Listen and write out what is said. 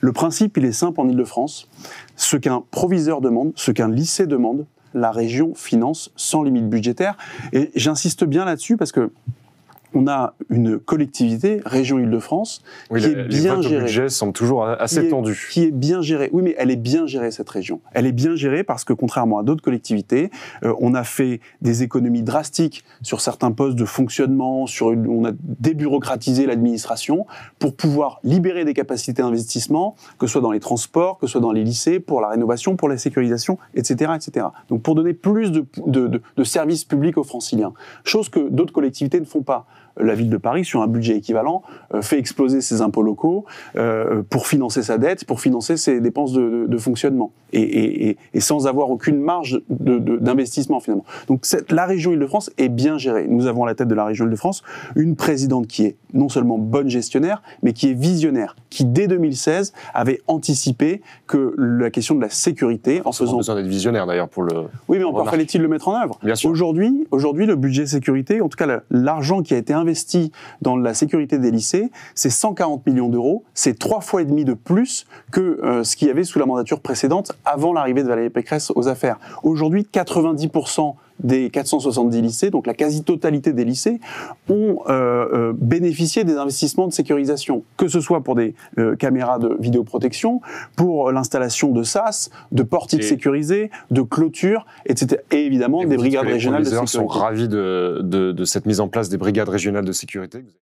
Le principe, il est simple en Ile-de-France. Ce qu'un proviseur demande, ce qu'un lycée demande, la région finance sans limite budgétaire. Et j'insiste bien là-dessus parce que on a une collectivité, région Île-de-France, qui est bien les gérée. budget semble toujours assez Qui est bien gérée. Oui, mais elle est bien gérée, cette région. Elle est bien gérée parce que, contrairement à d'autres collectivités, euh, on a fait des économies drastiques sur certains postes de fonctionnement, on a débureaucratisé l'administration pour pouvoir libérer des capacités d'investissement, que ce soit dans les transports, que ce soit dans les lycées, pour la rénovation, pour la sécurisation, etc. etc. Donc, pour donner plus de services publics aux franciliens. Chose que d'autres collectivités ne font pas la ville de Paris, sur un budget équivalent, euh, fait exploser ses impôts locaux euh, pour financer sa dette, pour financer ses dépenses de, fonctionnement, et, sans avoir aucune marge d'investissement finalement. Donc cette, la région Île-de-France est bien gérée. Nous avons à la tête de la région Île-de-France une présidente qui est non seulement bonne gestionnaire, mais qui est visionnaire, qui dès 2016 avait anticipé que la question de la sécurité, en faisant... besoin d'être visionnaire d'ailleurs pour le... Oui, mais encore fallait-il le mettre en œuvre. Bien Aujourd'hui, aujourd'hui, le budget sécurité, en tout cas l'argent qui a été investi investi dans la sécurité des lycées, c'est 140 millions d'euros, c'est trois fois et demi de plus que euh, ce qu'il y avait sous la mandature précédente avant l'arrivée de Valérie Pécresse aux affaires. Aujourd'hui, 90% des 470 lycées, donc la quasi-totalité des lycées, ont euh, euh, bénéficié des investissements de sécurisation, que ce soit pour des euh, caméras de vidéoprotection, pour l'installation de SAS, de portiques sécurisés, de clôtures, etc. Et évidemment des brigades régionales de sécurité. Les sont ravis de, de cette mise en place des brigades régionales de sécurité.